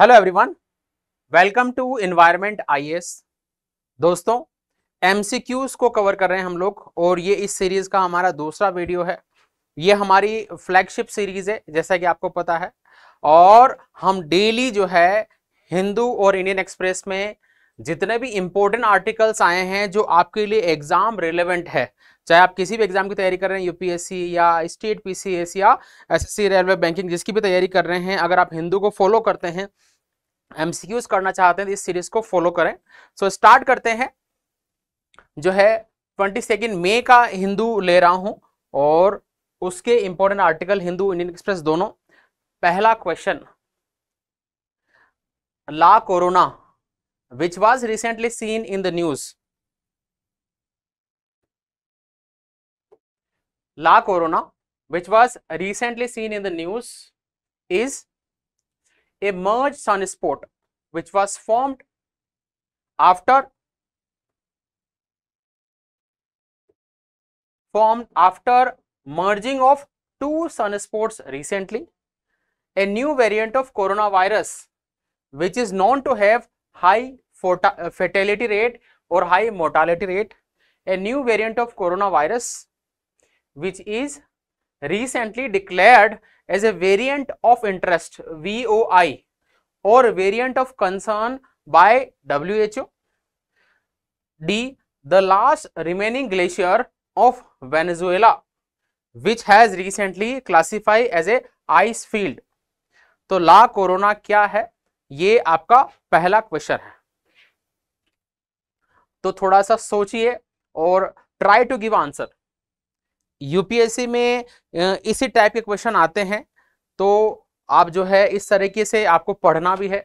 Hello everyone welcome to environment IAS दोस्तों MCQs को cover कर रहे हैं हम लोग और ये इस सीरीज का हमारा दूसरा वीडियो है ये हमारी फ्लैगशिप सीरीज है जैसा कि आपको पता है और हम डेली जो है हिंदू और इंडियन एक्सप्रेस में जितने भी इंपॉर्टेंट आर्टिकल्स आए हैं जो आपके लिए एग्जाम रिलेवेंट है चाहे आप किसी भी एग्जाम की तैयारी कर रहे हैं यूपीएससी या स्टेट पीसीएस या एसएससी रेलवे बैंकिंग जिसकी भी तैयारी कर रहे हैं अगर आप हिंदू को फॉलो करते हैं एमसीक्यूज करना चाहते हैं तो इस सीरीज को फॉलो करें सो so, स्टार्ट करते हैं जो है ट्वेंटी सेकेंड मे का हिंदू ले रहा हूं और उसके important article Hindu Indian Express दोनों पहला question La Corona which was recently seen in the news La Corona which was recently seen in the news is a merged sunspot which was formed after formed after merging of two sunspots recently. A new variant of coronavirus which is known to have high uh, fatality rate or high mortality rate. A new variant of coronavirus which is recently declared as a variant of interest VOI or variant of concern by WHO. D. The last remaining glacier of Venezuela which has recently classified as a ice field. तो ला corona क्या है ये आपका पहला question है तो थोड़ा सा सोचिए और try to give answer UPSC में इसी टाइप के क्वेश्चन आते हैं तो आप जो है इस तरीके से आपको पढ़ना भी है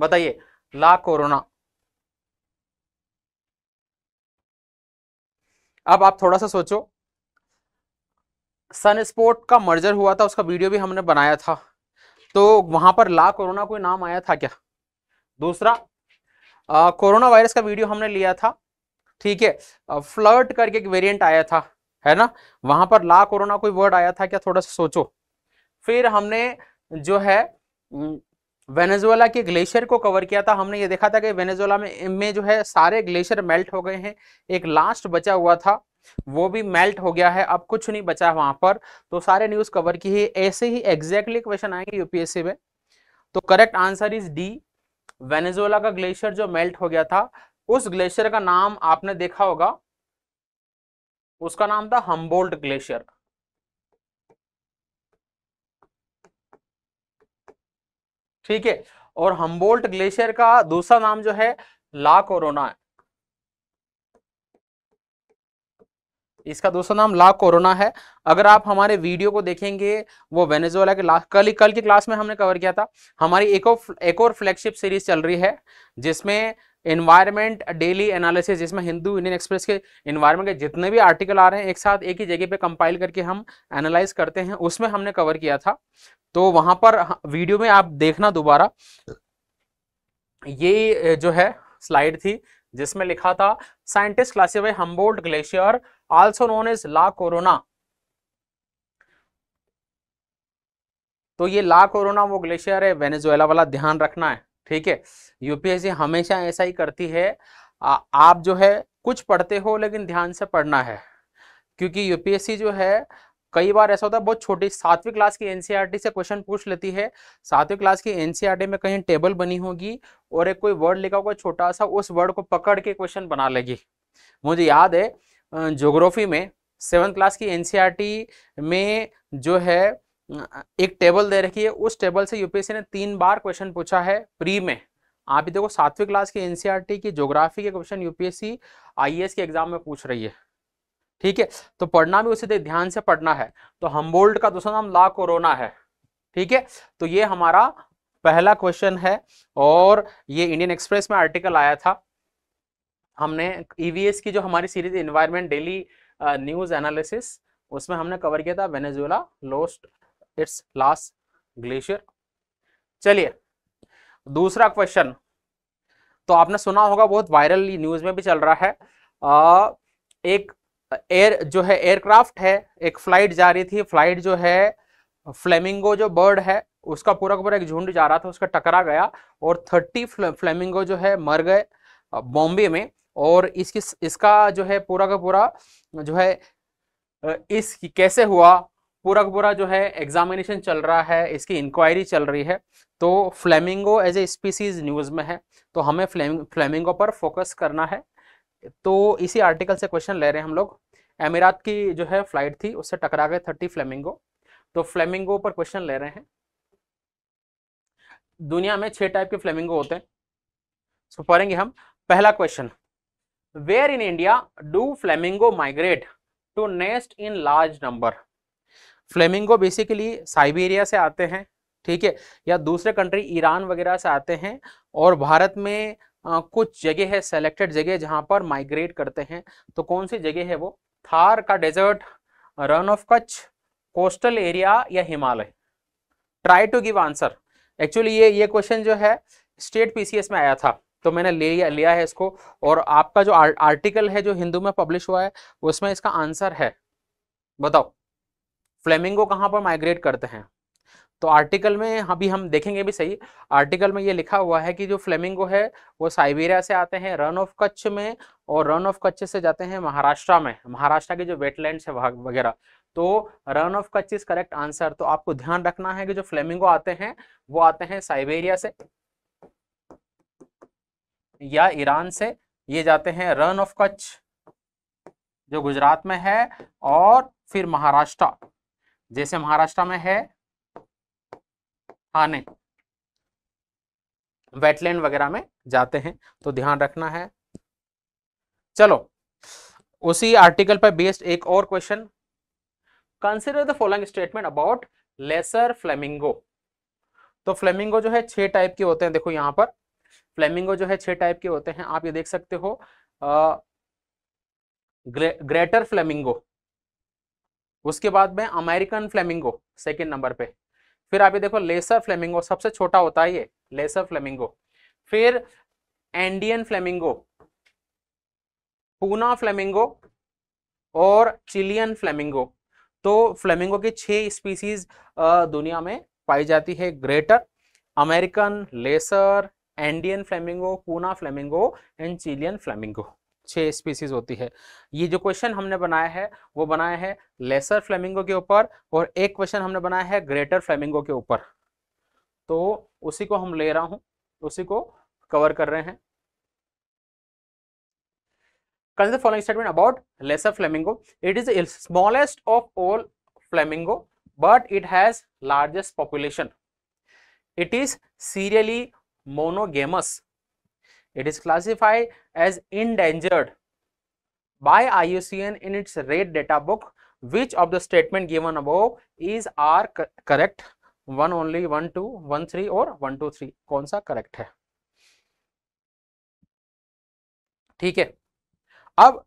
बताइए ला कोरोना अब आप थोड़ा सा सोचो सन स्पोर्ट का मर्जर हुआ था उसका वीडियो भी हमने बनाया था तो वहां पर ला कोरोना कोई नाम आया था क्या दूसरा आ, कोरोना वायरस का वीडियो हमने लिया था ठीक है फ्लर्ट करके एक वेरिएंट आया था है ना वहां पर ला कोरोना कोई वर्ड आया था क्या थोड़ा सा सोचो फिर हमने जो है वेनेजुएला के ग्लेशियर को कवर किया था हमने ये देखा था कि वेनेजुएला में में जो है सारे ग्लेशियर मेल्ट हो गए हैं एक लास्ट बचा हुआ था वो भी मेल्ट हो गया है अब कुछ नहीं बचा वहां पर तो सारे न्यूज कवर की है ऐसे ही एग्जैक्टली क्वेश्चन आएंगे यूपीएससी में तो correct answer is D Venezuela का ग्लेशियर जो मेल्ट हो गया था उस ग्लेशियर का नाम आपने देखा होगा उसका नाम था हम्बोल्ट ग्लेशियर ठीक है और हम्बोल्ट ग्लेशियर का दूसरा नाम जो है ला कोरोना इसका दूसरा नाम ला कोरोना है अगर आप हमारे वीडियो को देखेंगे वो वेनेजुएला के लास्ट कल कल की क्लास में हमने कवर किया था हमारी एक और फ्लैगशिप सीरीज चल रही है जिसमें इन्वायरमेंट डेली एनालिसिस जिसमें हिंदू इंडियन एक्सप्रेस के इन्वायरमेंट के जितने भी आर्टिकल आ रहे हैं एक साथ एक ही जगह पे कंपाइल करके हम एनालाइज करते हैं उसमें हमने कवर किया था तो वहां पर वीडियो में आप देखना दोबारा ये जो है स्लाइड थी जिसमें लिखा था scientist classify Humboldt glacier also known is La Corona तो ये ला कोरोना वो ग्लेशियर है वेनेजुएला वाला ध्यान रखना है ठीक है यूपीएससी हमेशा ऐसा ही करती है आ, आप जो है कुछ पढ़ते हो लेकिन ध्यान से पढ़ना है क्योंकि यूपीएससी जो है कई बार ऐसा होता है बहुत छोटी सातवीं क्लास की एनसीईआरटी e से क्वेश्चन पूछ लेती है सातवीं क्लास की एनसीईआरटी e में कहीं टेबल बनी होगी और एक कोई वर्ड लिखा होगा छोटा सा उस वर्ड को पकड़ के क्वेश्चन बना लेगी मुझे याद है ज्योग्राफी में सेवन क्लास की एनसीईआरटी e में जो है एक टेबल दे रखी है उस टेबल से यूपीएससी ने तीन बार क्वेश्चन पूछा है प्री में आप ही देखो सातवीं क्लास की एनसीईआरटी की ज्योग्राफी के क्वेश्चन यूपीएससी आईएएस के एग्जाम में पूछ रही है ठीक है तो पढ़ना भी उसे ध्यान से पढ़ना है तो हमबोल्ड का दूसरा नाम ला कोरोना है ठीक है तो ये हमारा पहला क्वेश्चन है और ये इंडियन एक्सप्रेस में आर्टिकल आया था हमने ईवीएस e की जो हमारी series environment daily news analysis उसमें हमने कवर किया था Venezuela lost its last glacier चलिए दूसरा क्वेश्चन तो आपने सुना होगा बहुत वायरल न्यूज में भी चल रहा है आ, एक एयर जो है एयरक्राफ्ट है एक फ्लाइट जा रही थी फ्लाइट जो है फ्लेमिंगो जो बर्ड है उसका पूरा का पूरा एक झुंड जा रहा था उसका टकरा गया और थर्टी फ्लेमिंगो जो है मर गए बॉम्बे में और इसकी इसका जो है पूरा का पूरा जो है इस कैसे हुआ पूरा का पूरा जो है एग्जामिनेशन चल रहा है इसकी इंक्वायरी चल रही है तो flamingo as a species news में है तो हमें फ्लेमिंगो पर फोकस करना है तो इसी आर्टिकल से क्वेश्चन ले रहे हैं हम लोग अमीरात की जो है फ्लाइट थी उससे टकरा गए थर्टी फ्लेमिंगो तो फ्लेमिंगो पर क्वेश्चन ले रहे हैं दुनिया में छह टाइप के फ्लेमिंगो होते हैं इसको पढ़ेंगे हम पहला question where in India do flamingo migrate to nest in large number flamingo basically Siberia से आते हैं ठीक है या दूसरे कंट्री ईरान वगैरह से आते हैं और भारत में आ, कुछ जगह है सेलेक्टेड जगह जहाँ पर माइग्रेट करते हैं तो कौन सी जगह है वो थार का desert Rann of Kutch coastal area या Himalaya try to give answer actually ये ये क्वेश्चन जो है स्टेट पीसीएस में आया था तो मैंने ले लिया लिया है इसको और आपका जो आर्टिकल है जो हिंदू में पब्लिश हुआ है उसमें इसका आंसर है बताओ फ्लेमिंगो कहाँ पर माइग्रेट करते हैं तो आर्टिकल में अभी हम देखेंगे भी सही आर्टिकल में ये लिखा हुआ है कि जो फ्लेमिंगो है वो साइबेरिया से आते हैं रन ऑफ कच्छ में और रन ऑफ कच्छ से जाते हैं महाराष्ट्र में महाराष्ट्र के जो वेटलैंड है वगैरह तो Rann of Kutch is correct answer तो आपको ध्यान रखना है कि जो फ्लेमिंगो आते हैं वो आते हैं साइबेरिया से या ईरान से ये जाते हैं रन ऑफ कच्छ जो गुजरात में है और फिर महाराष्ट्र जैसे महाराष्ट्र में है थाने हाँ वेटलैंड वगैरह में जाते हैं तो ध्यान रखना है चलो उसी आर्टिकल पर बेस्ड एक और question consider the following statement about lesser flamingo तो फ्लेमिंगो जो है छह टाइप के होते हैं देखो यहां पर फ्लेमिंगो जो है छह टाइप के होते हैं आप ये देख सकते हो आ, ग्रे, ग्रेटर फ्लेमिंगो उसके बाद में अमेरिकन फ्लेमिंगो सेकेंड नंबर पे फिर आप ये देखो लेसर फ्लेमिंगो सबसे छोटा होता है ये लेसर फ्लेमिंगो फिर एंडियन फ्लेमिंगो पूना फ्लेमिंगो और चिलियन फ्लेमिंगो तो फ्लेमिंगो की छह स्पीसीज दुनिया में पाई जाती है greater American lesser Andean flamingo Puna flamingo and Chilean flamingo छह स्पीसीज होती है ये जो क्वेश्चन हमने बनाया है वो बनाया है लेसर फ्लेमिंगो के ऊपर और एक क्वेश्चन हमने बनाया है ग्रेटर फ्लेमिंगो के ऊपर तो उसी को हम ले रहा हूं उसी को कवर कर रहे हैं consider following statement about lesser flamingo it is smallest of all flamingo but it has largest population it is serially monogamous It is classified as endangered by IUCN in its rate data book. Which of the statement given above is are correct? One only, one two, one three और one two three कौन सा correct है? ठीक है अब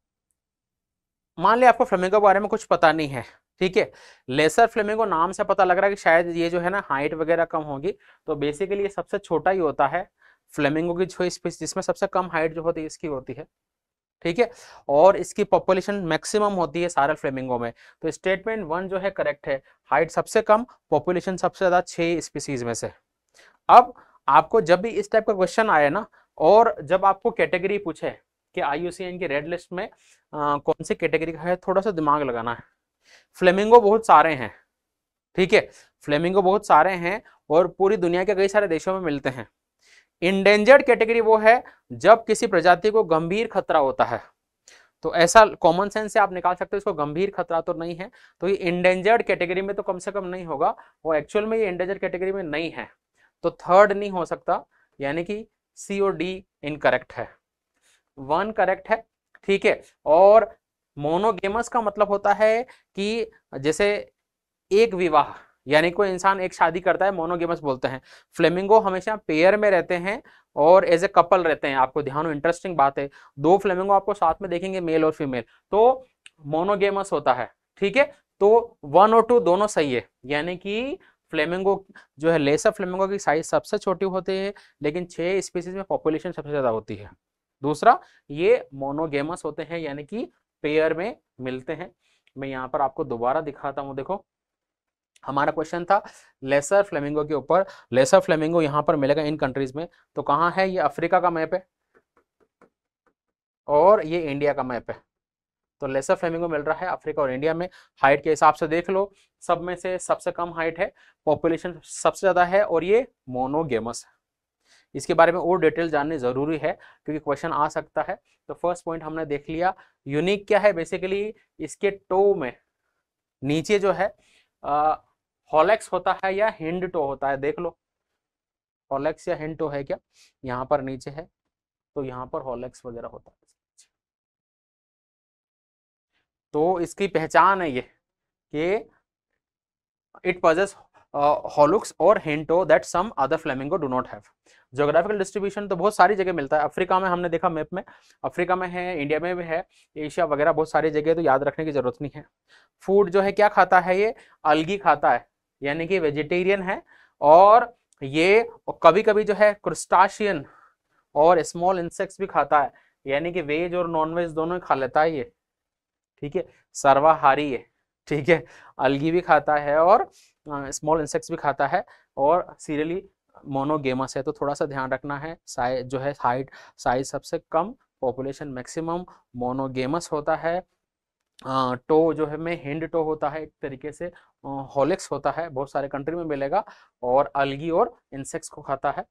मान लिया आपको फ्लेमिंगो के बारे में कुछ पता नहीं है ठीक है लेसर फ्लेमिंगो नाम से पता लग रहा है कि शायद ये जो है ना हाइट वगैरह कम होगी तो बेसिकली ये सबसे छोटा ही होता है फ्लेमिंगो की जो स्पीस जिसमें सबसे कम हाइट जो होती है इसकी होती है ठीक है और इसकी पॉपुलेशन मैक्सिमम होती है सारे फ्लेमिंगो में तो स्टेटमेंट वन जो है करेक्ट है हाइट सबसे कम पॉपुलेशन सबसे ज़्यादा छह स्पीसीज में से अब आपको जब भी इस टाइप का क्वेश्चन आए ना और जब आपको कैटेगरी पूछे कि आई की रेड लिस्ट में आ, कौन सी कैटेगरी का है थोड़ा सा दिमाग लगाना है फ्लेमिंगो बहुत सारे हैं ठीक है फ्लेमिंगो बहुत सारे हैं और पूरी दुनिया के कई सारे देशों में मिलते हैं इंडेंजर्ड कैटेगरी वो है जब किसी प्रजाति को गंभीर खतरा होता है तो ऐसा कॉमन सेंस से आप निकाल सकते हो इसको गंभीर खतरा तो नहीं है तो ये इंडेंजर्ड कैटेगरी में तो कम से कम नहीं होगा वो एक्चुअल में ये इंडेंजर्ड कैटेगरी में नहीं है तो थर्ड नहीं हो सकता यानी कि सी ओ डी इनकरेक्ट है वन करेक्ट है ठीक है और मोनोगेमस का मतलब होता है कि जैसे एक विवाह यानी कोई इंसान एक शादी करता है मोनोगेमस बोलते हैं फ्लेमिंगो हमेशा पेयर में रहते हैं और एज ए कपल रहते हैं आपको ध्यान इंटरेस्टिंग बात है दो फ्लेमिंगो आपको साथ में देखेंगे मेल और फीमेल तो मोनोगेमस होता है ठीक है तो वन और टू दोनों सही है यानी कि फ्लेमिंगो जो है लेसर फ्लेमिंगो की साइज सबसे छोटी होती है लेकिन छह स्पीसीज में पॉपुलेशन सबसे ज़्यादा होती है दूसरा ये मोनोगेमस होते हैं यानी कि पेयर में मिलते हैं मैं यहाँ पर आपको दोबारा दिखाता हूँ देखो हमारा क्वेश्चन था लेसर फ्लेमिंगो के ऊपर लेसर फ्लेमिंगो यहाँ पर मिलेगा इन कंट्रीज में तो कहाँ है ये अफ्रीका का मैप है और ये इंडिया का मैप है तो लेसर फ्लेमिंगो मिल रहा है अफ्रीका और इंडिया में हाइट के हिसाब से देख लो सब में से सबसे कम हाइट है पॉपुलेशन सबसे ज़्यादा है और ये मोनोगेमस है इसके बारे में और डिटेल जानने ज़रूरी है क्योंकि क्वेश्चन आ सकता है तो फर्स्ट पॉइंट हमने देख लिया यूनिक क्या है बेसिकली इसके टो में नीचे जो है आ, हॉलेक्स होता है या हिंड टो होता है देख लो हॉलेक्स या हिंड टो है क्या यहाँ पर नीचे है तो यहाँ पर हॉलेक्स वगैरह होता है तो इसकी पहचान है ये कि इट पजेस हॉलुक्स और hind toe that some other flamingo do not have geographical distribution तो बहुत सारी जगह मिलता है अफ्रीका में हमने देखा मैप में अफ्रीका में है इंडिया में भी है एशिया वगैरह बहुत सारी जगह तो याद रखने की जरूरत नहीं है फूड जो है क्या खाता है ये अलगी खाता है यानी कि वेजिटेरियन है और ये कभी कभी जो है क्रिस्टाशियन और स्मॉल इंसेक्ट्स भी खाता है यानी कि वेज और नॉन वेज दोनों ही खा लेता है ये ठीक है सर्वाहारी है ठीक है अलगी भी खाता है और स्मॉल uh, इंसेक्ट्स भी खाता है और सीरियली मोनोगेमस है तो थोड़ा सा ध्यान रखना है साइज जो है हाइट साइज सबसे कम पॉपुलेशन मैक्सिमम मोनोगेमस होता है टो uh, जो है में हिंड टो होता है एक तरीके से हॉलिक्स होता है बहुत सारे कंट्री में मिलेगा और अलगी और इंसेक्ट्स को खाता है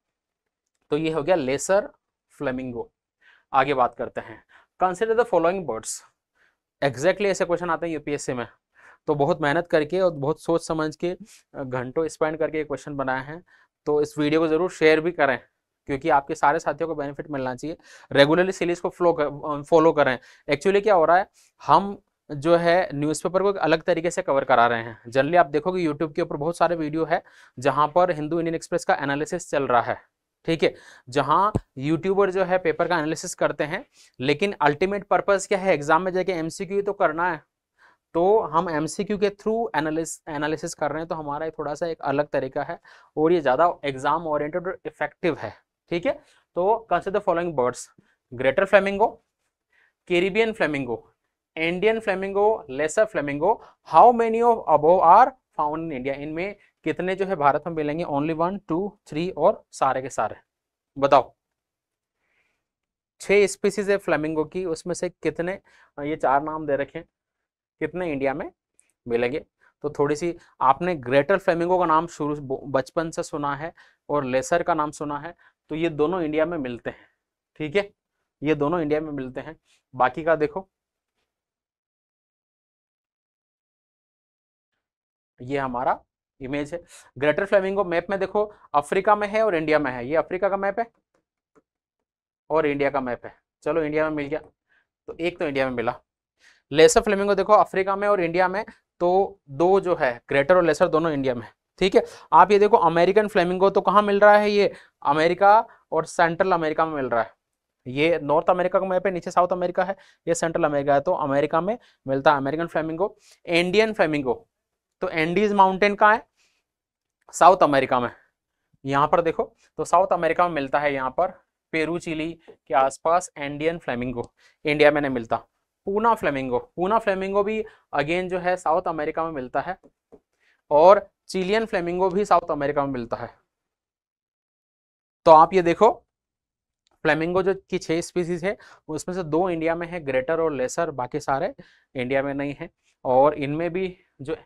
तो ये हो गया लेसर फ्लेमिंगो आगे बात करते हैं consider the following birds exactly ऐसे क्वेश्चन आते हैं यूपीएससी में तो बहुत मेहनत करके और बहुत सोच समझ के घंटों स्पेंड करके ये क्वेश्चन बनाए हैं तो इस वीडियो को ज़रूर शेयर भी करें क्योंकि आपके सारे साथियों को बेनिफिट मिलना चाहिए रेगुलरली सीरीज को फ्लो कर, फॉलो करें एक्चुअली क्या हो रहा है हम जो है न्यूज़पेपर को अलग तरीके से कवर करा रहे हैं जनरली आप देखोगे यूट्यूब के ऊपर बहुत सारे वीडियो है जहाँ पर हिंदू इंडियन एक्सप्रेस का एनालिसिस चल रहा है ठीक है जहाँ यूट्यूबर जो है पेपर का एनालिसिस करते हैं लेकिन अल्टीमेट पर्पज़ क्या है एग्जाम में जाके एम तो करना है तो हम एम के थ्रू एनालिस एनालिसिस कर रहे हैं तो हमारा ये थोड़ा सा एक अलग तरीका है और ये ज़्यादा एग्जाम ओरिएंटेड और इफेक्टिव है ठीक है तो consider following birds greater flamingo Caribbean flamingo Indian flamingo lesser flamingo how many of above are found in India इनमें कितने जो है भारत में मिलेंगे ओनली वन टू थ्री और सारे के सारे बताओ छह स्पीसीज है फ्लेमिंगो की उसमें से कितने ये चार नाम दे रखे कितने इंडिया में मिलेंगे तो थोड़ी सी आपने ग्रेटर फ्लेमिंगो का नाम शुरू बचपन से सुना है और लेसर का नाम सुना है तो ये दोनों इंडिया में मिलते हैं ठीक है ये दोनों इंडिया में मिलते हैं बाकी का देखो ये हमारा इमेज है ग्रेटर फ्लेमिंगो मैप में देखो अफ्रीका में है और इंडिया में है ये अफ्रीका का मैप है और इंडिया का मैप है चलो इंडिया में मिल गया तो एक तो इंडिया में मिला लेसर फ्लेमिंगो देखो अफ्रीका में और इंडिया में तो दो जो है ग्रेटर और लेसर दोनों इंडिया में ठीक है आप ये देखो अमेरिकन फ्लेमिंगो तो कहाँ मिल रहा है ये अमेरिका और सेंट्रल अमेरिका में मिल रहा है ये नॉर्थ अमेरिका का मैप है नीचे साउथ अमेरिका है ये सेंट्रल अमेरिका है तो अमेरिका में मिलता है अमेरिकन फ्लेमिंगो इंडियन फ्लेमिंगो तो एंडीज माउंटेन कहाँ है साउथ अमेरिका में यहां पर देखो तो साउथ अमेरिका में मिलता है यहां पर पेरू चिली के आसपास एंडियन फ्लेमिंगो इंडिया में नहीं मिलता पूना फ्लेमिंगो पूना फ्लेमिंगो भी अगेन जो है साउथ अमेरिका में मिलता है और चिलियन फ्लेमिंगो भी साउथ अमेरिका में मिलता है तो आप ये देखो फ्लेमिंगो जो की छह स्पीसीज है उसमें से दो इंडिया में है ग्रेटर और लेसर बाकी सारे इंडिया में नहीं है और इनमें भी जो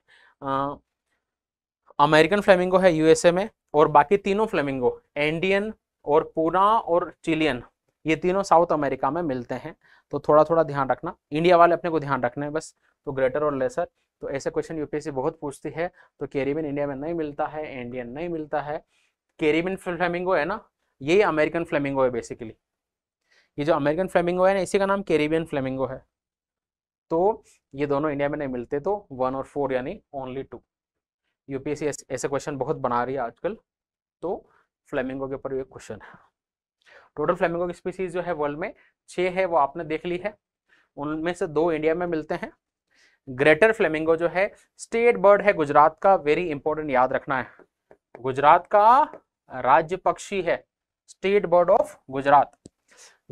अमेरिकन फ्लेमिंगो है यूएसए में और बाकी तीनों फ्लेमिंगो एंडियन और पूना और चिलियन ये तीनों साउथ अमेरिका में मिलते हैं तो थोड़ा थोड़ा ध्यान रखना इंडिया वाले अपने को ध्यान रखना है बस तो ग्रेटर और लेसर तो ऐसे क्वेश्चन यूपीएससी बहुत पूछती है तो कैरिबियन इंडिया में नहीं मिलता है इंडियन नहीं मिलता है कैरिबियन फ्लेमिंगो है ना यही अमेरिकन फ्लेमिंगो है बेसिकली ये जो अमेरिकन फ्लेमिंगो है ना इसी का नाम कैरिबियन फ्लेमिंगो है तो ये दोनों इंडिया में नहीं मिलते तो वन और फोर यानी ओनली टू यूपीएससी ऐसे क्वेश्चन बहुत बना रही है आजकल तो फ्लेमिंगो के ऊपर ये क्वेश्चन है टोटल फ्लेमिंगो की स्पीसीज जो है वर्ल्ड में छः है वो आपने देख ली है उनमें से दो इंडिया में मिलते हैं ग्रेटर फ्लेमिंगो जो है स्टेट बर्ड है गुजरात का वेरी इंपॉर्टेंट याद रखना है गुजरात का राज्य पक्षी है state bird of Gujarat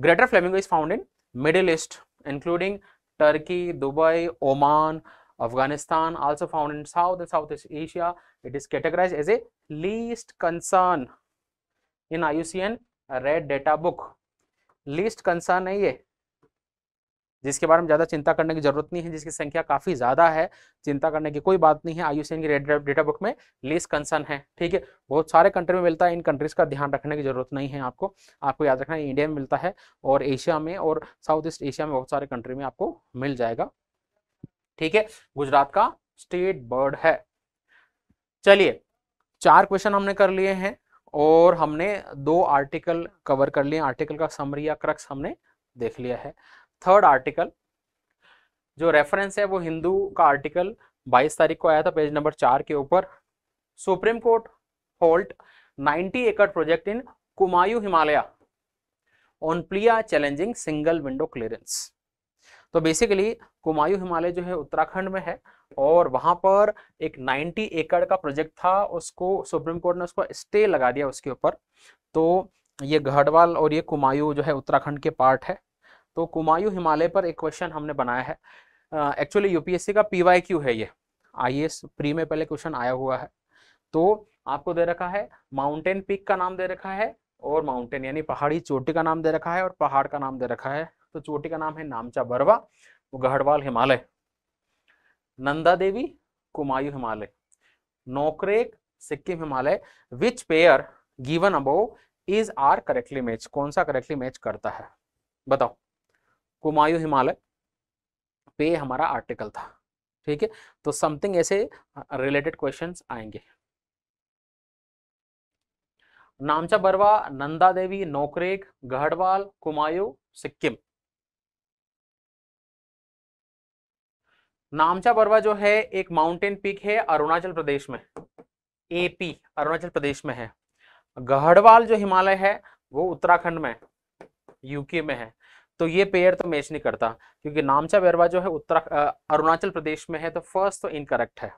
greater flamingo is found in middle east including Turkey, Dubai, Oman, Afghanistan also found in South and Southeast Asia. It is categorized as a least concern in IUCN Red Data Book. Least concern है ये जिसके बारे में ज़्यादा चिंता करने की जरूरत नहीं है जिसकी संख्या काफ़ी ज़्यादा है चिंता करने की कोई बात नहीं है आयुषेन की डेटा बुक में लेस कंसर्न है ठीक है बहुत सारे कंट्री में मिलता है इन कंट्रीज़ का ध्यान रखने की जरूरत नहीं है आपको आपको याद रखना है इंडिया में मिलता है और एशिया में और साउथ ईस्ट एशिया में बहुत सारे कंट्री में आपको मिल जाएगा ठीक है गुजरात का स्टेट बर्ड है चलिए चार क्वेश्चन हमने कर लिए हैं और हमने दो आर्टिकल कवर कर लिए आर्टिकल का समरी या क्रक्स हमने देख लिया है थर्ड आर्टिकल जो रेफरेंस है वो हिंदू का आर्टिकल 22 तारीख को आया था पेज नंबर चार के ऊपर सुप्रीम कोर्ट होल्ट 90 एकड़ project in Kumaon Himalaya on plea challenging single window clearance तो बेसिकली कुमायू हिमालय जो है उत्तराखंड में है और वहां पर एक 90 एकड़ का प्रोजेक्ट था उसको सुप्रीम कोर्ट ने उसको स्टे लगा दिया उसके ऊपर तो ये गढ़वाल और ये कुमायूं जो है उत्तराखंड के पार्ट है तो कुमायूं हिमालय पर एक क्वेश्चन हमने बनाया है एक्चुअली यूपीएससी का क्यू है ये आई प्री में पहले क्वेश्चन आया हुआ है तो आपको दे रखा है माउंटेन पीक का नाम दे रखा है और माउंटेन यानी पहाड़ी चोटी का नाम दे रखा है और पहाड़ का नाम दे रखा है तो चोटी का नाम है Namcha Barwa Garhwal Himalaya Nanda Devi Kumaon Himalaya Nokrek Sikkim Himalaya which pair given above is are correctly match कौन सा करेक्टली मैच करता है बताओ कुमायू हिमालय पे हमारा आर्टिकल था ठीक है तो समथिंग ऐसे रिलेटेड क्वेश्चंस आएंगे नामचा बरवा नंदा देवी नौकरेक गढ़वाल कुमायू सिक्किम नामचा बरवा जो है एक माउंटेन पीक है अरुणाचल प्रदेश में एपी अरुणाचल प्रदेश में है गढ़वाल जो हिमालय है वो उत्तराखंड में यूके में है तो ये पेयर तो मैच नहीं करता क्योंकि नामचा बैरवा जो है उत्तरा अरुणाचल प्रदेश में है तो फर्स्ट तो इनकरेक्ट है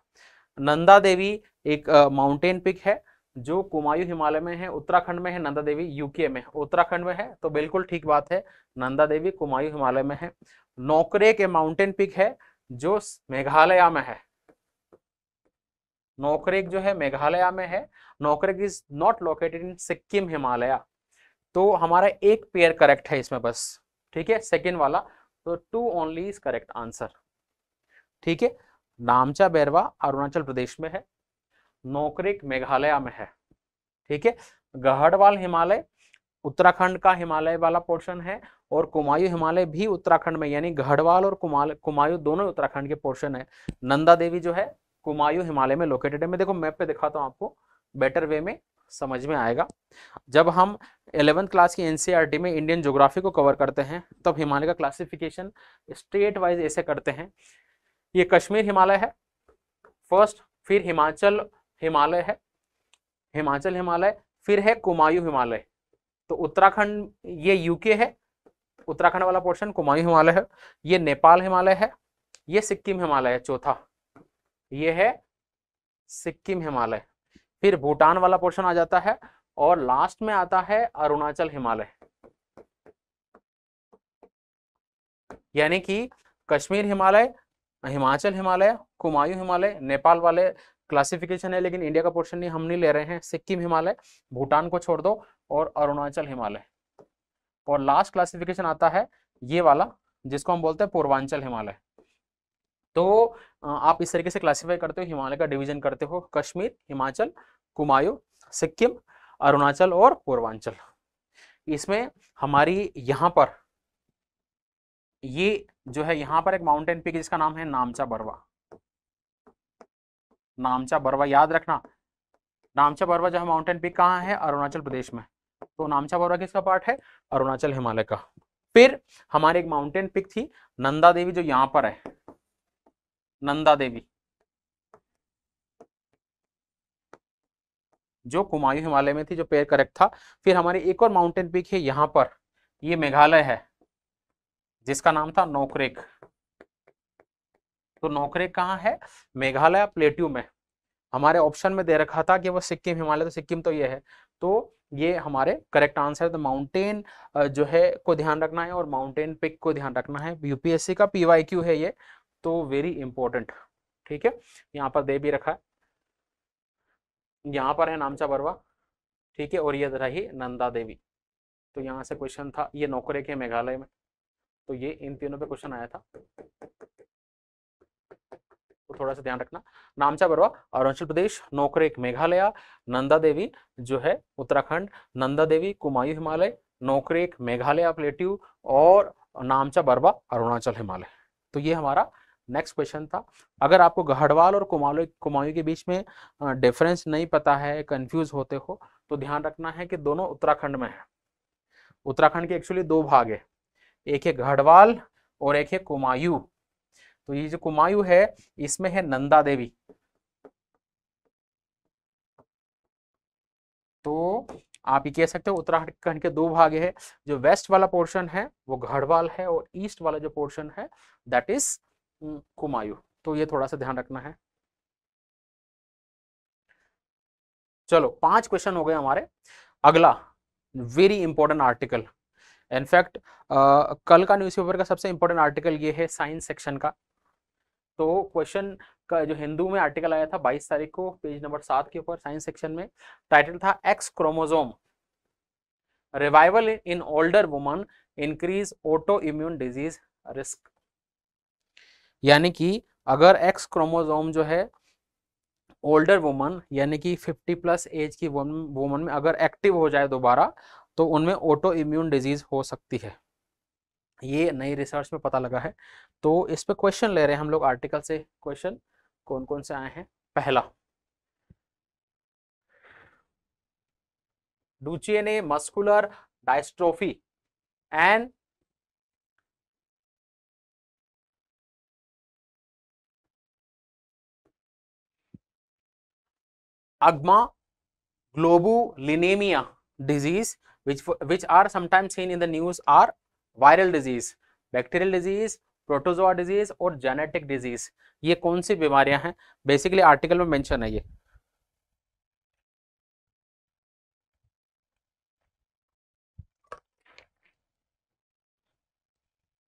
नंदा देवी एक माउंटेन पिक है जो कुमायू हिमालय में है उत्तराखंड में है नंदा देवी यूके में उत्तराखंड में है तो बिल्कुल ठीक बात है नंदा देवी कुमायूं हिमालय में है नौकरे के माउंटेन पिक है जो मेघालय में है नौकरेक जो है मेघालय में है Nokrek is not located in Sikkim Himalaya तो हमारा एक पेयर करेक्ट है इसमें बस ठीक है सेकेंड वाला तो two only is correct answer ठीक है नामचा बैरवा अरुणाचल प्रदेश में है नौकरिक मेघालय में है ठीक है गहड़वाल हिमालय उत्तराखंड का हिमालय वाला पोर्शन है और कुमायू हिमालय भी उत्तराखंड में यानी गहड़वाल और कुमाल कुमायूं दोनों उत्तराखंड के पोर्शन है नंदा देवी जो है कुमायू हिमालय में लोकेटेड है मैं देखो मैप पे दिखाता हूँ आपको बेटर वे में समझ में आएगा जब हम एलेवंथ क्लास की एनसीईआरटी e में इंडियन ज्योग्राफी को कवर करते हैं तब हिमालय का क्लासिफिकेशन स्टेट वाइज ऐसे करते हैं ये कश्मीर हिमालय है फर्स्ट फिर हिमाचल हिमालय है हिमाचल हिमालय फिर है कुमायूं हिमालय तो उत्तराखंड ये यूके है उत्तराखंड वाला पोर्शन कुमायूं हिमालय है ये नेपाल हिमालय है ये सिक्किम हिमालय है चौथा ये है सिक्किम हिमालय फिर भूटान वाला पोर्शन आ जाता है और लास्ट में आता है अरुणाचल हिमालय यानी कि कश्मीर हिमालय हिमाचल हिमालय कुमायूं हिमालय नेपाल वाले क्लासिफिकेशन है लेकिन इंडिया का पोर्शन नहीं हम नहीं ले रहे हैं सिक्किम हिमालय भूटान को छोड़ दो और अरुणाचल हिमालय और लास्ट क्लासिफिकेशन आता है ये वाला जिसको हम बोलते हैं पूर्वांचल हिमालय तो आप इस तरीके से क्लासिफाई करते हो हिमालय का डिवीजन करते हो कश्मीर हिमाचल कुमायो सिक्किम अरुणाचल और पूर्वांचल इसमें हमारी यहाँ पर ये जो है यहाँ पर एक माउंटेन पीक जिसका नाम है नामचा बरवा नामचा बरवा याद रखना नामचा बरवा जो है माउंटेन पीक कहाँ है अरुणाचल प्रदेश में तो नामचा बरवा किसका पार्ट है अरुणाचल हिमालय का फिर हमारी एक माउंटेन पिक थी नंदा देवी जो यहाँ पर है नंदा देवी जो कुमायूं हिमालय में थी जो पेयर करेक्ट था फिर हमारी एक और माउंटेन पीक है यहाँ पर ये मेघालय है जिसका नाम था नोकरेक तो नोकरेक कहाँ है मेघालय प्लेट्यू में हमारे ऑप्शन में दे रखा था कि वो सिक्किम हिमालय तो सिक्किम तो ये है तो ये हमारे करेक्ट आंसर है तो माउंटेन जो है को ध्यान रखना है और माउंटेन पिक को ध्यान रखना है यूपीएससी का पीवाईक्यू है ये तो वेरी इंपॉर्टेंट ठीक है यहाँ पर दे भी रखा है यहाँ पर है नामचा बरवा ठीक है और ये रही नंदा देवी तो यहाँ से क्वेश्चन था ये नौकरे के मेघालय में तो ये इन तीनों पे क्वेश्चन आया था तो थोड़ा सा ध्यान रखना नामचा बरवा अरुणाचल प्रदेश नौकरे मेघालय नंदा देवी जो है उत्तराखंड नंदा देवी कुमायू हिमालय नौकरेक मेघालय प्लेट्यू और नामचा बरवा अरुणाचल हिमालय तो ये हमारा नेक्स्ट क्वेश्चन था अगर आपको गढ़वाल और कुमालो कुमायूं के बीच में डिफरेंस नहीं पता है कंफ्यूज होते हो तो ध्यान रखना है कि दोनों उत्तराखंड में है उत्तराखंड के एक्चुअली दो भाग है एक है गढ़वाल और एक है कुमायूं तो ये जो कुमायूं है इसमें है नंदा देवी तो आप ये कह सकते हो उत्तराखंड के दो भाग है जो वेस्ट वाला पोर्शन है वो गढ़वाल है और ईस्ट वाला जो पोर्शन है दैट इज कुमायु तो ये थोड़ा सा ध्यान रखना है चलो पांच क्वेश्चन हो गए हमारे अगला वेरी इंपॉर्टेंट आर्टिकल इनफैक्ट कल का न्यूज़पेपर का सबसे इंपॉर्टेंट आर्टिकल ये है साइंस सेक्शन का तो क्वेश्चन का जो हिंदू में आर्टिकल आया था 22 तारीख को पेज नंबर सात के ऊपर साइंस सेक्शन में टाइटल था X chromosome revival in older woman increase auto immune disease risk यानी कि अगर एक्स क्रोमोजोम जो है ओल्डर वुमन यानी कि 50 प्लस एज की वुमन में अगर एक्टिव हो जाए दोबारा तो उनमें ऑटो इम्यून डिजीज हो सकती है ये नई रिसर्च में पता लगा है तो इस पर क्वेश्चन ले रहे हैं हम लोग आर्टिकल से क्वेश्चन कौन कौन से आए हैं पहला Duchenne muscular dystrophy and agammaglobulinemia disease which which are sometimes seen in the news are viral disease bacterial disease protozoa disease और जेनेटिक डिजीज ये कौन सी बीमारियां हैं बेसिकली आर्टिकल में मेंशन है ये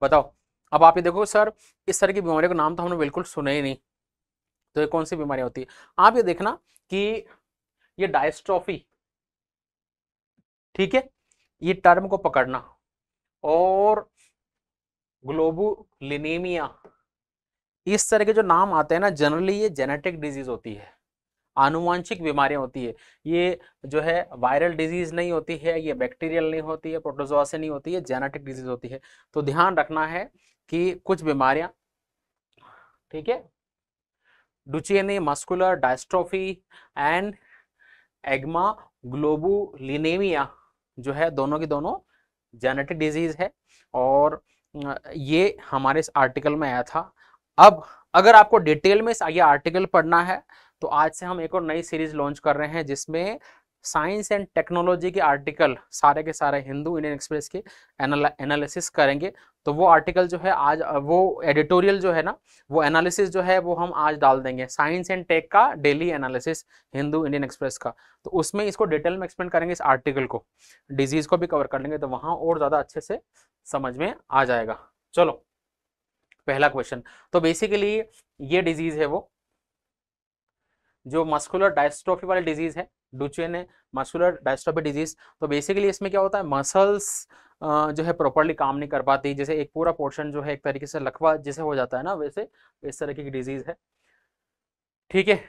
बताओ अब आप ये देखो सर इस तरह की बीमारी का नाम तो हमने बिल्कुल सुना ही नहीं तो ये कौन सी बीमारियां होती है आप ये देखना कि ये डायस्ट्रॉफी ठीक है ये टर्म को पकड़ना और ग्लोबुलिनेमिया इस तरह के जो नाम आते हैं ना जनरली ये जेनेटिक डिजीज होती है आनुवांशिक बीमारियां होती है ये जो है वायरल डिजीज नहीं होती है ये बैक्टीरियल नहीं होती है प्रोटोजोआ से नहीं होती है जेनेटिक डिजीज होती है तो ध्यान रखना है कि कुछ बीमारियां ठीक है Duchenne muscular dystrophy and एग्मा ग्लोबुलिनेमिया जो है दोनों की दोनों जेनेटिक डिजीज है और ये हमारे इस आर्टिकल में आया था अब अगर आपको डिटेल में ये आर्टिकल पढ़ना है तो आज से हम एक और नई सीरीज लॉन्च कर रहे हैं जिसमें साइंस एंड टेक्नोलॉजी के आर्टिकल सारे के सारे हिंदू इंडियन एक्सप्रेस के एनालिसिस करेंगे तो वो आर्टिकल जो है आज वो एडिटोरियल जो है ना वो एनालिसिस जो है वो हम आज डाल देंगे साइंस एंड टेक का daily analysis Hindu Indian Express का तो उसमें इसको डिटेल में एक्सप्लेन करेंगे इस आर्टिकल को डिजीज को भी कवर कर लेंगे तो वहाँ और ज़्यादा अच्छे से समझ में आ जाएगा चलो पहला क्वेश्चन तो बेसिकली ये डिजीज है वो जो मस्कुलर डायस्ट्रोफी वाली डिजीज है डुचेन है मस्कुलर डायस्ट्रॉपी डिजीज तो बेसिकली इसमें क्या होता है मसल्स जो है प्रॉपरली काम नहीं कर पाती जैसे एक पूरा पोर्शन जो है एक तरीके से लकवा जैसे हो जाता है ना वैसे इस तरह की डिजीज है ठीक है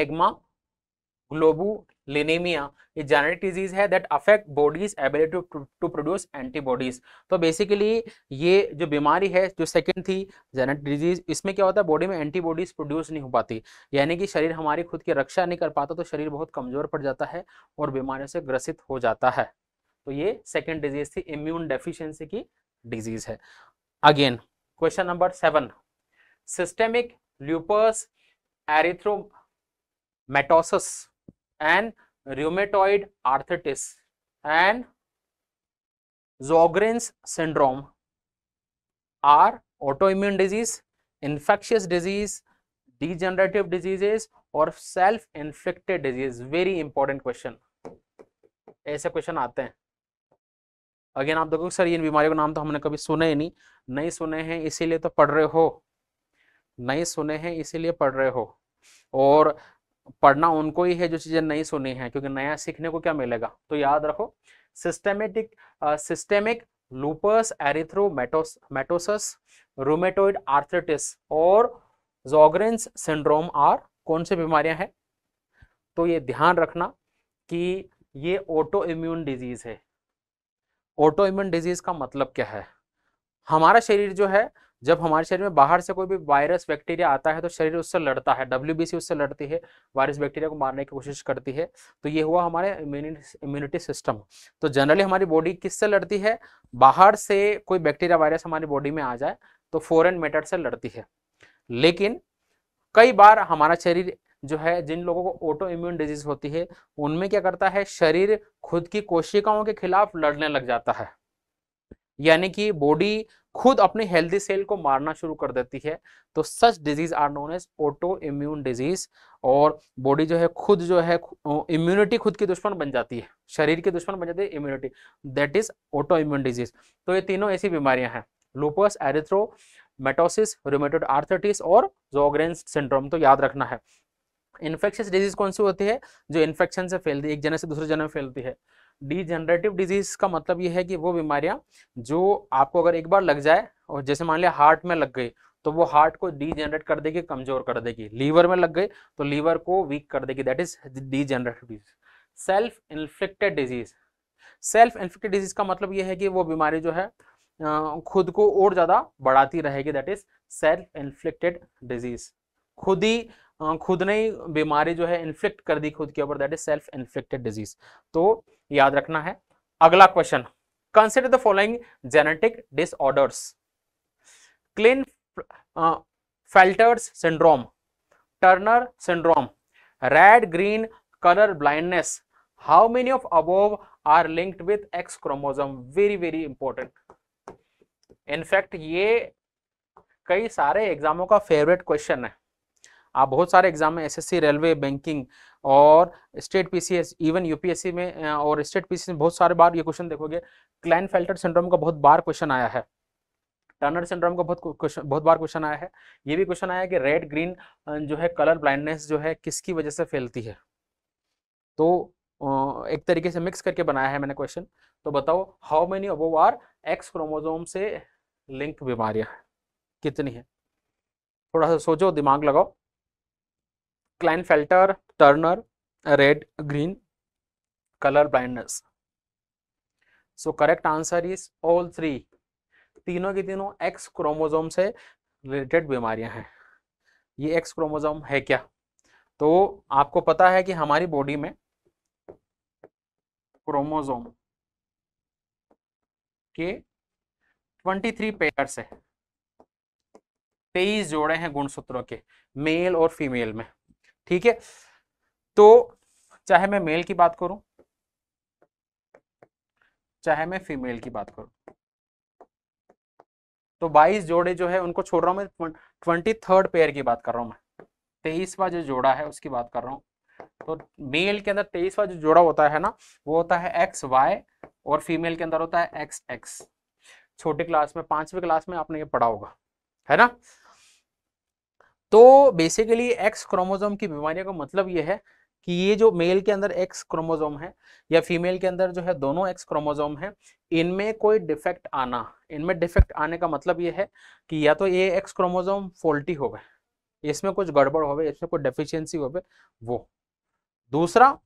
एग्मा ग्लोबू लिनेमिया ये जेनेटिक डिजीज है that affect body's ability to produce antibodies तो बेसिकली ये जो बीमारी है जो सेकंड थी जेनेटिक डिजीज इसमें क्या होता है बॉडी में एंटीबॉडीज प्रोड्यूस नहीं हो पाती यानी कि शरीर हमारी खुद की रक्षा नहीं कर पाता तो शरीर बहुत कमजोर पड़ जाता है और बीमारियों से ग्रसित हो जाता है तो ये सेकेंड डिजीज थी इम्यून डेफिशियंसी की डिजीज है again question number seven systemic lupus erythematosus and rheumatoid arthritis and Sjogren's syndrome are autoimmune disease infectious disease degenerative diseases और self inflicted disease very important question ऐसे question आते हैं again आप देखो sir इन बीमारियों का नाम तो हमने कभी सुने ही नहीं नहीं सुने हैं इसीलिए तो पढ़ रहे हो नहीं सुने हैं इसीलिए पढ़ रहे हो और पढ़ना उनको ही है जो चीज़ें नहीं सुनी है क्योंकि नया सीखने को क्या मिलेगा तो याद रखो systematic systemic lupus erythematosus rheumatoid arthritis और जोग्रेंस सिंड्रोम आर कौन सी बीमारियां हैं तो ये ध्यान रखना कि ये ऑटो इम्यून डिजीज़ है ऑटो इम्यून डिजीज़ का मतलब क्या है हमारा शरीर जो है जब हमारे शरीर में बाहर से कोई भी वायरस बैक्टीरिया आता है तो शरीर उससे लड़ता है डब्ल्यू उससे लड़ती है वायरस बैक्टीरिया को मारने की कोशिश करती है तो ये हुआ हमारे इम्यूनिटी सिस्टम तो जनरली हमारी बॉडी किससे लड़ती है बाहर से कोई बैक्टीरिया वायरस हमारी बॉडी में आ जाए तो फॉरन मैटर से लड़ती है लेकिन कई बार हमारा शरीर जो है जिन लोगों को ऑटो इम्यून डिजीज होती है उनमें क्या करता है शरीर खुद की कोशिकाओं के खिलाफ लड़ने लग जाता है यानी कि बॉडी खुद अपने हेल्दी सेल को मारना शुरू कर देती है तो such disease are known as auto immune disease और बॉडी जो है खुद जो है इम्यूनिटी खुद की दुश्मन बन जाती है शरीर की दुश्मन बन जाती है immunity that is auto immune disease तो ये तीनों ऐसी बीमारियां हैं lupus erythematosus rheumatoid arthritis और जोग्रेंस सिंड्रोम तो याद रखना है इन्फेक्शियस डिजीज कौन सी होती है जो इन्फेक्शन से फैलती है एक जने से दूसरे जने में फैलती है डिजेनरेटिव डिजीज का मतलब ये है कि वो बीमारियां जो आपको अगर एक बार लग जाए और जैसे मान लिया हार्ट में लग गई तो वो हार्ट को डीजेनरेट कर देगी कमजोर कर देगी लीवर में लग गई तो लीवर को वीक कर देगी that is degenerative disease self inflicted disease self inflicted disease का मतलब ये है कि वो बीमारी जो है खुद को और ज़्यादा बढ़ाती रहेगी that is self inflicted disease खुद ही खुद ने ही बीमारी जो है इन्फ्लिक्ट कर दी खुद के ऊपर that is self inflicted disease तो याद रखना है अगला question consider the following genetic disorders Klinefelter's syndrome Turner syndrome red green colour blindness how many of above are linked with X chromosome very very important in fact ये कई सारे एग्जामों का favourite question है आप बहुत सारे एग्जाम में SSC railway banking और स्टेट पीसीएस इवन यूपीएससी में और स्टेट पीसीएस में बहुत सारे बार ये क्वेश्चन देखोगे क्लाइन फेल्टर सिंड्रोम का बहुत बार क्वेश्चन आया है टर्नर सिंड्रोम का बहुत क्वेश्चन बहुत बार क्वेश्चन आया है ये भी क्वेश्चन आया कि रेड ग्रीन जो है कलर ब्लाइंडनेस जो है किसकी वजह से फैलती है तो एक तरीके से मिक्स करके बनाया है मैंने क्वेश्चन तो बताओ how many above are X chromosome से लिंक बीमारियां कितनी है थोड़ा सा सोचो दिमाग लगाओ filter Turner red green colour blindness. So correct answer is all three तीनों के तीनों एक्स क्रोमोजोम से रिलेटेड बीमारियां हैं ये एक्स क्रोमोजोम है क्या तो आपको पता है कि हमारी बॉडी में क्रोमोजोम के 23 थ्री पेयर्स है तेईस जोड़े हैं गुणसूत्रों के मेल और फीमेल में ठीक है तो चाहे मैं मेल की बात करूं चाहे मैं फीमेल की बात करूं तो 22 जोड़े जो है उनको छोड़ रहा हूं मैं ट्वेंटी थर्ड पेयर की बात कर रहा हूं मैं तेईसवा जो जोड़ा है उसकी बात कर रहा हूं तो मेल के अंदर तेईसवा जो जोड़ा होता है ना वो होता है एक्स वाई और फीमेल के अंदर होता है एक्स एक्स छोटे क्लास में पांचवी क्लास में आपने ये पढ़ा होगा है ना तो बेसिकली एक्स क्रोमोजोम की बीमारियों का मतलब यह है कि ये जो मेल के अंदर एक्स क्रोमोजोम है या फीमेल के अंदर जो है दोनों एक्स क्रोमोजोम है इनमें कोई डिफेक्ट आना इनमें डिफेक्ट आने का मतलब ये है कि या तो ये एक्स क्रोमोजोम फोल्टी हो गए इसमें कुछ गड़बड़ हो गए इसमें कोई डेफिशिएंसी हो गए वो दूसरा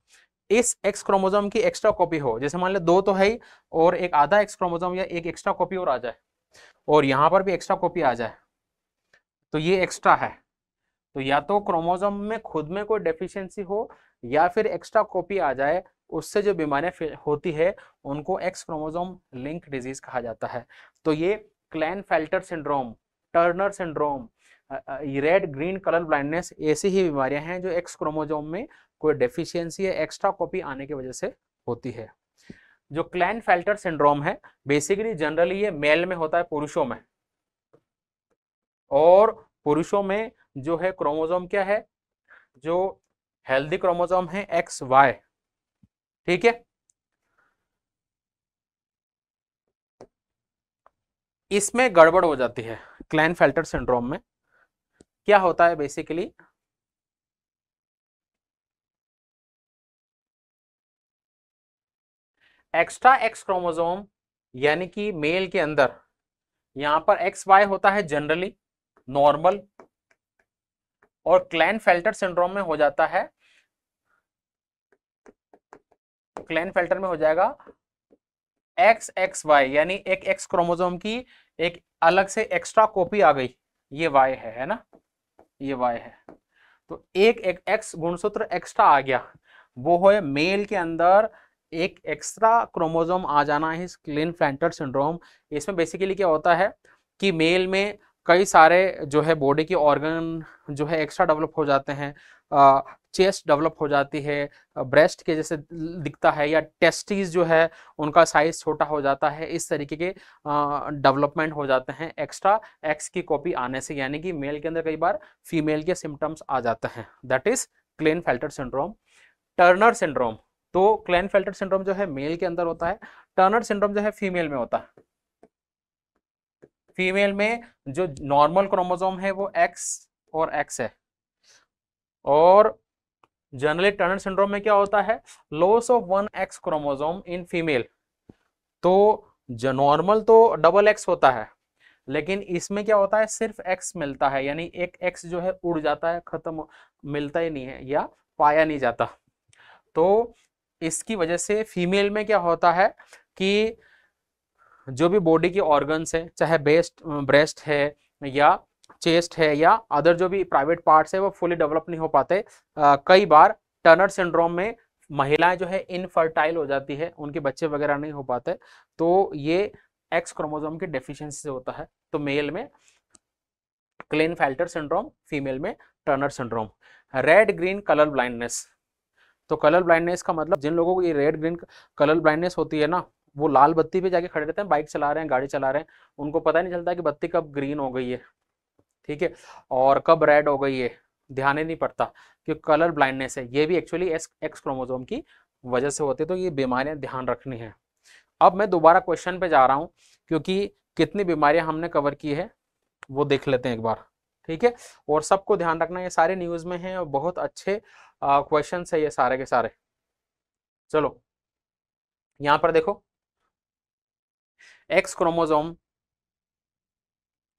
इस एक्स क्रोमोजोम की एक्स्ट्रा कॉपी हो जैसे मान लो दो तो है ही और एक आधा एक्स क्रोमोजोम या एक एक्स्ट्रा कॉपी और आ जाए और यहाँ पर भी एक्स्ट्रा कॉपी आ जाए तो ये एक्स्ट्रा है तो या तो क्रोमोजोम में खुद में कोई डेफिशिएंसी हो या फिर एक्स्ट्रा कॉपी आ जाए उससे जो बीमारियां होती है उनको एक्स क्रोमोजोम लिंक डिजीज कहा जाता है तो ये Klinefelter syndrome Turner syndrome red green colour blindness ऐसी ही बीमारियां हैं जो एक्स क्रोमोजोम में कोई डेफिशिएंसी या एक्स्ट्रा कॉपी आने की वजह से होती है जो क्लैन फेल्टर सिंड्रोम है बेसिकली जनरली ये मेल में होता है पुरुषों में और पुरुषों में जो है क्रोमोजोम क्या है जो हेल्दी क्रोमोजोम है एक्स वाई ठीक है इसमें गड़बड़ हो जाती है क्लैन फेल्टर सिंड्रोम में क्या होता है बेसिकली एक्स्ट्रा एक्स क्रोमोजोम यानी कि मेल के अंदर यहां पर एक्स वाई होता है जनरली नॉर्मल और क्लैन फेल्टर सिंड्रोम में हो जाता है क्लैन फेल्टर में हो जाएगा एक्स एक्स वाई यानी एक एक्स क्रोमोजोम की एक अलग से एक्स्ट्रा कॉपी आ गई ये वाई है है ना ये वाई है तो एक एक एक्स गुणसूत्र एक्स्ट्रा आ गया वो है मेल के अंदर एक एक्स्ट्रा क्रोमोजोम आ जाना है क्लिन फ्लैंटर सिंड्रोम इसमें बेसिकली क्या होता है कि मेल में कई सारे जो है बॉडी के ऑर्गन जो है एक्स्ट्रा डेवलप हो जाते हैं चेस्ट डेवलप हो जाती है ब्रेस्ट के जैसे दिखता है या टेस्टीज जो है उनका साइज छोटा हो जाता है इस तरीके के डेवलपमेंट हो जाते हैं एक्स्ट्रा एक्स की कॉपी आने से यानी कि मेल के अंदर कई बार फीमेल के सिम्टम्स आ जाते हैं that is Klinefelter syndrome Turner syndrome तो क्लेन फेल्टर सिंड्रोम जो है मेल के अंदर होता है टर्नर सिंड्रोम जो है फीमेल में होता है फीमेल में जो नॉर्मल क्रोमोजोम है वो एक्स और एक्स है और जनरली टर्नर सिंड्रोम में क्या होता है loss of one X chromosome in female तो नॉर्मल तो डबल एक्स होता है लेकिन इसमें क्या होता है सिर्फ एक्स मिलता है यानी एक एक्स जो है उड़ जाता है खत्म मिलता ही नहीं है या पाया नहीं जाता तो इसकी वजह से फीमेल में क्या होता है कि जो भी बॉडी के ऑर्गन्स हैं चाहे बेस्ट ब्रेस्ट है या चेस्ट है या अदर जो भी प्राइवेट पार्ट्स है वो फुली डेवलप नहीं हो पाते आ, कई बार टर्नर सिंड्रोम में महिलाएं जो है इनफर्टाइल हो जाती है उनके बच्चे वगैरह नहीं हो पाते तो ये एक्स क्रोमोजोम की डेफिशिएंसी से होता है तो मेल में क्लेन फैल्टर सिंड्रोम फीमेल में Turner syndrome red green colour blindness तो कलर ब्लाइंडनेस का मतलब जिन लोगों को ये रेड ग्रीन कलर ब्लाइंडनेस होती है ना वो लाल बत्ती पे जाके खड़े रहते हैं बाइक चला रहे हैं गाड़ी चला रहे हैं उनको पता नहीं चलता कि बत्ती कब ग्रीन हो गई है ठीक है और कब रेड हो गई है ध्यान ही नहीं पड़ता क्योंकि कलर ब्लाइंडनेस है ये भी एक्चुअली एक्स क्रोमोजोम की वजह से होती है तो ये बीमारियां ध्यान रखनी है अब मैं दोबारा क्वेश्चन पे जा रहा हूँ क्योंकि कितनी बीमारियां हमने कवर की है वो देख लेते हैं एक बार ठीक है और सबको ध्यान रखना ये सारे न्यूज में है और बहुत अच्छे क्वेश्चन है ये सारे के सारे चलो यहाँ पर देखो एक्स क्रोमोजोम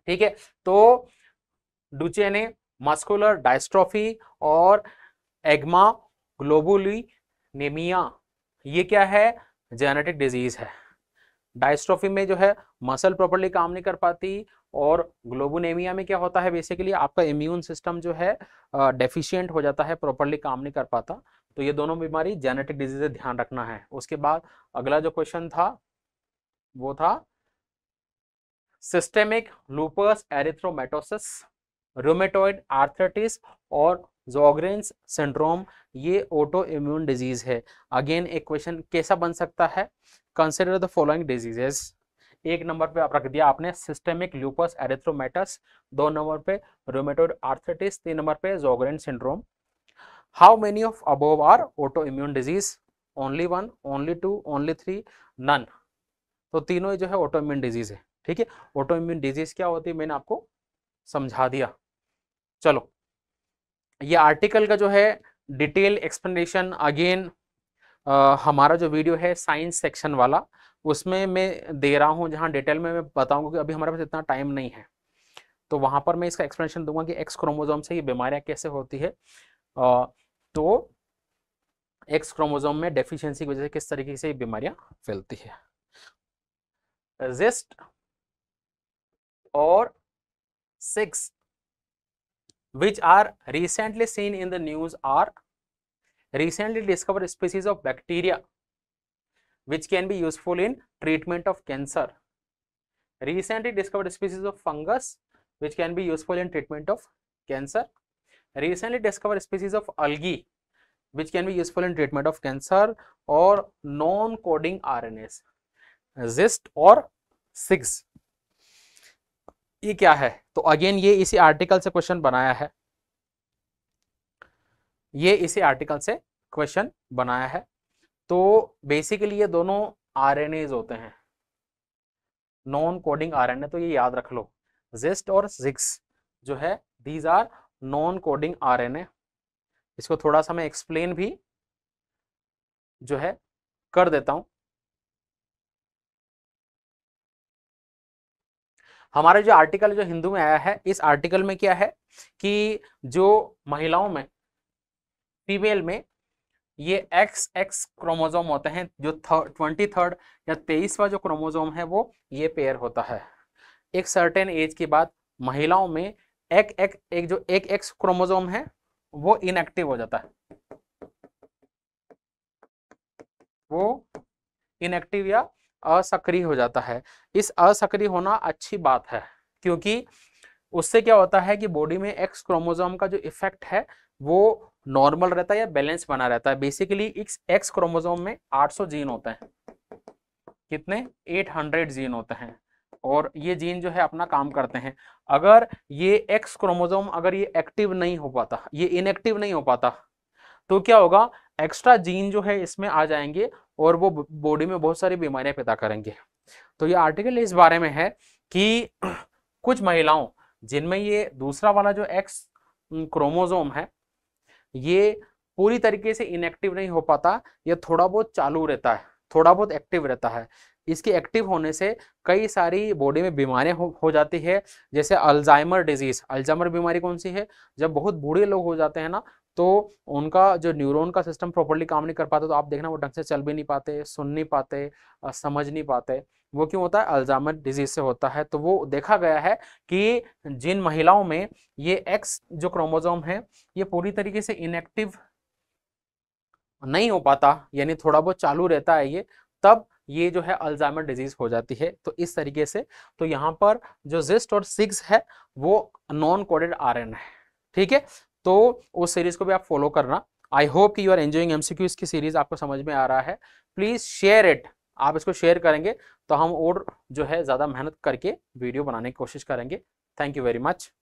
ठीक है तो डुचे ने मस्कुलर डायस्ट्रॉफी और एग्मा ग्लोबुली नेमिया ये क्या है जेनेटिक डिजीज है डायस्ट्रॉफी में जो है मसल प्रॉपरली काम नहीं कर पाती और ग्लोबोनेमिया में क्या होता है बेसिकली आपका इम्यून सिस्टम जो है डेफिशिएंट हो जाता है प्रॉपरली काम नहीं कर पाता तो ये दोनों बीमारी जेनेटिक डिजीज ध्यान रखना है उसके बाद अगला जो क्वेश्चन था वो था systemic lupus erythematosus rheumatoid arthritis और जोग्रेन्स सिंड्रोम ये ऑटो इम्यून डिजीज है अगेन एक क्वेश्चन कैसा बन सकता है कंसिडर द फॉलोइंग डिजीजेस एक नंबर पे आप रख दिया आपने सिस्टेमिक ल्यूपस एरिथ्रोमेटस दो नंबर पे रोमेटोइड आर्थराइटिस तीन नंबर पे Sjogren syndrome how many of above are auto immune disease only one only two only three none तो तीनों जो है ऑटोम्यून डिजीज़ है ठीक है ऑटोम्यून डिजीज़ क्या होती है मैंने आपको समझा दिया चलो ये आर्टिकल का जो है डिटेल एक्सप्लेनेशन अगेन हमारा जो वीडियो है साइंस सेक्शन वाला उसमें मैं दे रहा हूँ जहाँ डिटेल में मैं बताऊंगा कि अभी हमारे पास इतना टाइम नहीं है तो वहाँ पर मैं इसका एक्सप्लेनेशन दूंगा कि एक्स क्रोमोजोम से ये बीमारियाँ कैसे होती है आ, तो एक्स क्रोमोजोम में डेफिशिएंसी की वजह से किस तरीके से ये बीमारियाँ फैलती है resist or 6 which are recently seen in the news are recently discovered species of bacteria which can be useful in treatment of cancer. Recently discovered species of fungus which can be useful in treatment of cancer. Recently discovered species of algae which can be useful in treatment of cancer or non-coding RNAs, cyst or six ये क्या है तो again ये इसी article से question बनाया है ये इसी आर्टिकल से क्वेश्चन बनाया है तो बेसिकली ये दोनों आर होते हैं नॉन कोडिंग आर तो ये याद रख लो जिस्ट और जिक्स जो है these are non coding are इसको थोड़ा सा मैं एक्सप्लेन भी जो है कर देता हूं हमारे जो आर्टिकल जो हिंदू में आया है इस आर्टिकल में क्या है कि जो महिलाओं में फीमेल में ये एक्स एक्स क्रोमोजोम होते हैं जो ट्वेंटी थर्ड या तेईसवा जो क्रोमोजोम है वो ये पेयर होता है एक सर्टेन एज के बाद महिलाओं में एक एक एक जो एक एक्स क्रोमोजोम है वो इनएक्टिव हो जाता है वो इनएक्टिव या असक्रिय हो जाता है इस असक्रिय होना अच्छी बात है क्योंकि उससे क्या होता है कि बॉडी में एक्स क्रोमोजोम का जो इफेक्ट है वो नॉर्मल रहता है या बैलेंस बना रहता है बेसिकली इस एक्स क्रोमोजोम में 800 जीन होते हैं कितने 800 जीन होते हैं और ये जीन जो है अपना काम करते हैं अगर ये एक्स क्रोमोजोम अगर ये एक्टिव नहीं हो पाता ये इनएक्टिव नहीं हो पाता तो क्या होगा एक्स्ट्रा जीन जो है इसमें आ जाएंगे और वो बॉडी में बहुत सारी बीमारियां पैदा करेंगे तो ये आर्टिकल इस बारे में है कि कुछ महिलाओं जिनमें ये दूसरा वाला जो एक्स क्रोमोजोम है ये पूरी तरीके से इनएक्टिव नहीं हो पाता यह थोड़ा बहुत चालू रहता है थोड़ा बहुत एक्टिव रहता है इसके एक्टिव होने से कई सारी बॉडी में बीमारियां हो, हो जाती है जैसे अल्जाइमर डिजीज अल्जाइमर बीमारी कौन सी है जब बहुत बूढ़े लोग हो जाते हैं ना तो उनका जो न्यूरॉन का सिस्टम प्रॉपरली काम नहीं कर पाता तो आप देखना वो ढंग से चल भी नहीं पाते सुन नहीं पाते समझ नहीं पाते वो क्यों होता है अल्जामर डिजीज से होता है तो वो देखा गया है कि जिन महिलाओं में ये एक्स जो क्रोमोजोम है ये पूरी तरीके से इनएक्टिव नहीं हो पाता यानी थोड़ा बहुत चालू रहता है ये तब ये जो है अल्जाइमर डिजीज हो जाती है तो इस तरीके से तो यहाँ पर जो जिस्ट और सिक्स है वो नॉन कोडेड आर है ठीक है तो उस सीरीज को भी आप फॉलो करना आई होप कि यू आर एंजॉइंग एमसीक्यू इसकी सीरीज आपको समझ में आ रहा है प्लीज शेयर इट आप इसको शेयर करेंगे तो हम और जो है ज़्यादा मेहनत करके वीडियो बनाने की कोशिश करेंगे थैंक यू वेरी मच